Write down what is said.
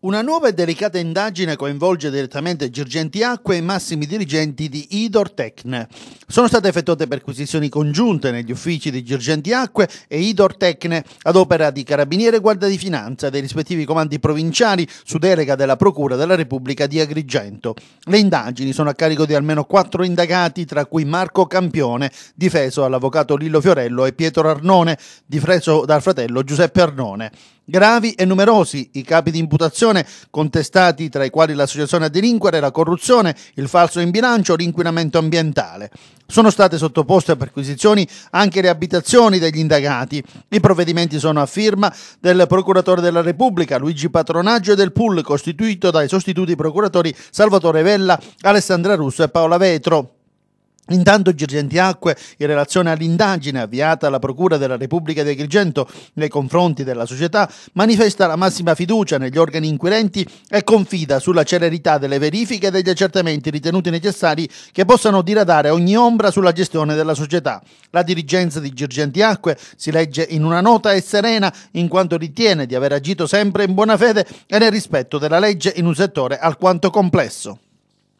Una nuova e delicata indagine coinvolge direttamente Girgenti Acque e i massimi dirigenti di Idor Tecne. Sono state effettuate perquisizioni congiunte negli uffici di Girgenti Acque e Tecne ad opera di Carabiniere e Guardia di Finanza dei rispettivi comandi provinciali su delega della Procura della Repubblica di Agrigento. Le indagini sono a carico di almeno quattro indagati, tra cui Marco Campione, difeso dall'avvocato Lillo Fiorello e Pietro Arnone, difeso dal fratello Giuseppe Arnone. Gravi e numerosi i capi di imputazione contestati, tra i quali l'associazione a delinquere, la corruzione, il falso in bilancio, l'inquinamento ambientale. Sono state sottoposte a perquisizioni anche le abitazioni degli indagati. I provvedimenti sono a firma del procuratore della Repubblica Luigi Patronaggio e del PUL, costituito dai sostituti procuratori Salvatore Vella, Alessandra Russo e Paola Vetro. Intanto Girgenti Acque, in relazione all'indagine avviata alla Procura della Repubblica di Agrigento nei confronti della società, manifesta la massima fiducia negli organi inquirenti e confida sulla celerità delle verifiche e degli accertamenti ritenuti necessari che possano diradare ogni ombra sulla gestione della società. La dirigenza di Girgenti Acque si legge in una nota e serena in quanto ritiene di aver agito sempre in buona fede e nel rispetto della legge in un settore alquanto complesso.